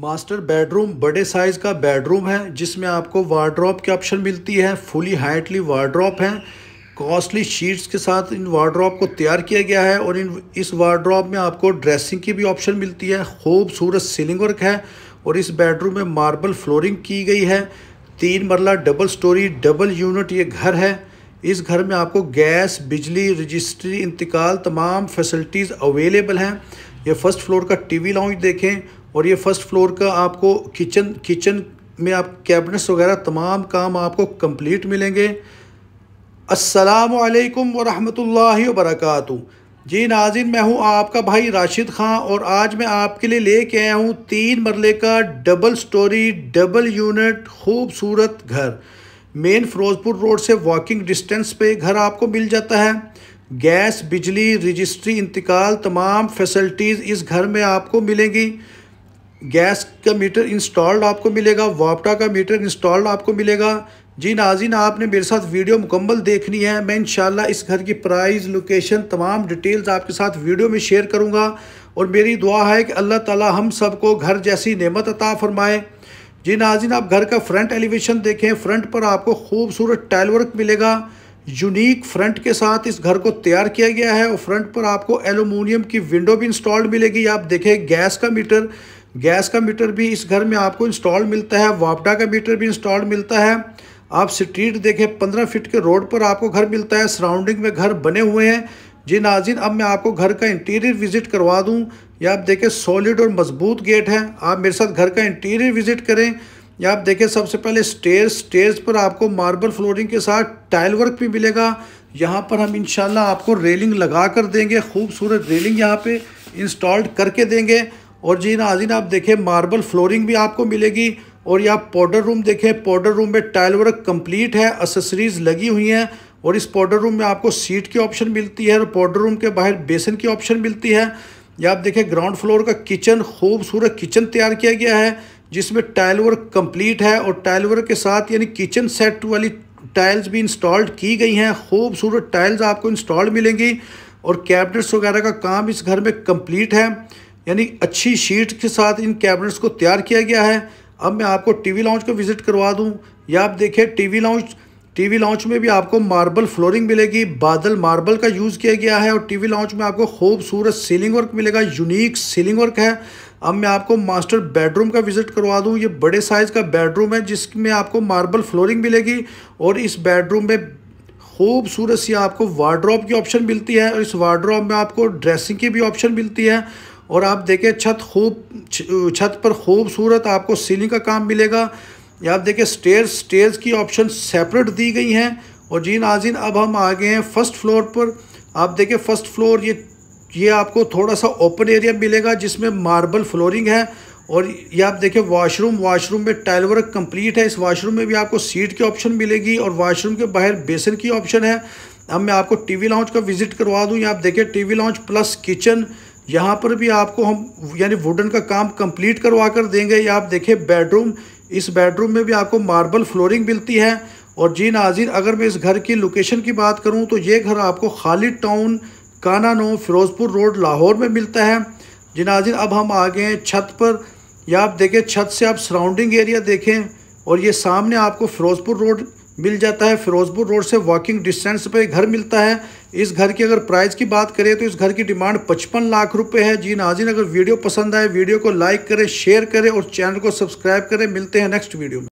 master bedroom बड़े size का bedroom है जिसमें आपको वार्ड्रॉप की ऑप्शन मिलती है फुली हाइटली वार्ड्रॉप है कॉस्टली शीट्स के साथ इन वार्ड्रॉप को तैयार किया गया है और इन इस वार्ड्रॉप में आपको ड्रेसिंग की भी ऑप्शन मिलती है खूबसूरत सीलिंग वर्क है और इस बेडरूम में मार्बल फ्लोरिंग की गई है तीन मरला डबल स्टोरी डबल यूनिट ये घर है इस घर में आपको गैस बिजली रजिस्ट्री इंतकाल तमाम फैसिलिटीज़ अवेलेबल हैं यह फ़र्स्ट फ्लोर का टीवी लाउंज देखें और ये फर्स्ट फ्लोर का आपको किचन किचन में आप कैबिनेट्स वगैरह तमाम काम आपको कंप्लीट मिलेंगे असलकम वरहमल वर्क जी नाजिन मैं हूँ आपका भाई राशिद ख़ान और आज मैं आपके लिए लेके आया हूँ तीन मरले का डबल स्टोरी डबल यूनिट खूबसूरत घर मेन फिरोजपुर रोड से वॉकिंग डिस्टेंस पे घर आपको मिल जाता है गैस बिजली रजिस्ट्री इंतकाल तमाम फैसिलिटीज़ इस घर में आपको मिलेंगी गैस का मीटर इंस्टॉल्ड आपको मिलेगा वापटा का मीटर इंस्टॉल्ड आपको मिलेगा जी नाजिन आपने मेरे साथ वीडियो मुकम्मल देखनी है मैं इंशाल्लाह इस घर की प्राइस लोकेशन तमाम डिटेल्स आपके साथ वीडियो में शेयर करूँगा और मेरी दुआ है कि अल्लाह ताला हम सबको घर जैसी नेमत अता फरमाए जी नाजिन आप घर का फ्रंट एलिवेशन देखें फ्रंट पर आपको खूबसूरत टाइल वर्क मिलेगा यूनिक फ्रंट के साथ इस घर को तैयार किया गया है और फ्रंट पर आपको एलुमिनियम की विंडो भी इंस्टॉल्ड मिलेगी आप देखें गैस का मीटर गैस का मीटर भी इस घर में आपको इंस्टॉल मिलता है वापडा का मीटर भी इंस्टॉल मिलता है आप स्ट्रीट देखें पंद्रह फिट के रोड पर आपको घर मिलता है सराउंडिंग में घर बने हुए हैं जी नाजिन अब मैं आपको घर का इंटीरियर विज़िट करवा दूं या आप देखें सॉलिड और मजबूत गेट है आप मेरे साथ घर का इंटीरियर विज़िट करें या आप देखें सबसे पहले स्टेयर स्टेज पर आपको मार्बल फ्लोरिंग के साथ टाइल वर्क भी मिलेगा यहाँ पर हम इंशाल्लाह आपको रेलिंग लगा कर देंगे खूबसूरत रेलिंग यहाँ पर इंस्टॉल्ड करके देंगे और जी नाजिन आप देखें मार्बल फ्लोरिंग भी आपको मिलेगी और यह आप पाउडर रूम देखें पाउडर रूम में टाइल वर्क कंप्लीट है एसेसरीज लगी हुई हैं और इस पाउडर रूम में आपको सीट की ऑप्शन मिलती है और पाउडर रूम के बाहर बेसन की ऑप्शन मिलती है या आप देखें ग्राउंड फ्लोर का किचन खूबसूरत किचन तैयार किया गया है जिसमें टाइल वर्क कम्प्लीट है और टाइल वर्क के साथ यानी किचन सेट वाली टाइल्स भी इंस्टॉल्ड की गई हैं खूबसूरत टाइल्स आपको इंस्टॉल्ड मिलेंगी और कैबिनेट्स वगैरह का काम इस घर में कम्प्लीट है यानी अच्छी शीट के साथ इन कैबिनेट्स को तैयार किया गया है अब मैं आपको टीवी लाउंज को विज़िट करवा दूं या आप देखिए टीवी लाउंज टीवी लाउंज में भी आपको मार्बल फ्लोरिंग मिलेगी बादल मार्बल का यूज़ किया गया है और टीवी लाउंज में आपको खूबसूरत सीलिंग वर्क मिलेगा यूनिक सीलिंग वर्क है अब मैं आपको मास्टर बेडरूम का विज़िट करवा दूँ ये बड़े साइज़ का बेडरूम है जिसमें आपको मार्बल फ्लोरिंग मिलेगी और इस बेडरूम में खूबसूरत सी आपको वार्ड्रॉप की ऑप्शन मिलती है और इस वार्ड्रॉप में आपको ड्रेसिंग की भी ऑप्शन मिलती है और आप देखें छत खूब छत पर खूबसूरत आपको सीलिंग का काम मिलेगा या आप देखें स्टेयर स्टेयर्स की ऑप्शन सेपरेट दी गई हैं और जी नाजिन अब हम आ गए हैं फर्स्ट फ्लोर पर आप देखें फर्स्ट फ्लोर ये ये आपको थोड़ा सा ओपन एरिया मिलेगा जिसमें मार्बल फ्लोरिंग है और ये आप देखें वाशरूम वाशरूम में टाइल वर्क कम्प्लीट है इस वाशरूम में भी आपको सीट की ऑप्शन मिलेगी और वाशरूम के बाहर बेसन की ऑप्शन है अब मैं आपको टीवी लाउंज का विजिट करवा दूँ या आप देखें टीवी लाउंज प्लस किचन यहाँ पर भी आपको हम यानी वुडन का काम कंप्लीट करवा कर देंगे या आप देखें बेडरूम इस बेडरूम में भी आपको मार्बल फ्लोरिंग मिलती है और जी नाजिर अगर मैं इस घर की लोकेशन की बात करूँ तो ये घर आपको खालिद टाउन काना नो फिरोज़पुर रोड लाहौर में मिलता है जी नाजिर अब हम आ गए हैं छत पर या आप देखें छत से आप सराउंडिंग एरिया देखें और ये सामने आपको फिरोज़पुर रोड मिल जाता है फिरोजपुर रोड से वॉकिंग डिस्टेंस पे घर मिलता है इस घर की अगर प्राइस की बात करें तो इस घर की डिमांड 55 लाख रुपए है जी नाजिन हाँ, अगर वीडियो पसंद आए वीडियो को लाइक करें शेयर करें और चैनल को सब्सक्राइब करें मिलते हैं नेक्स्ट वीडियो में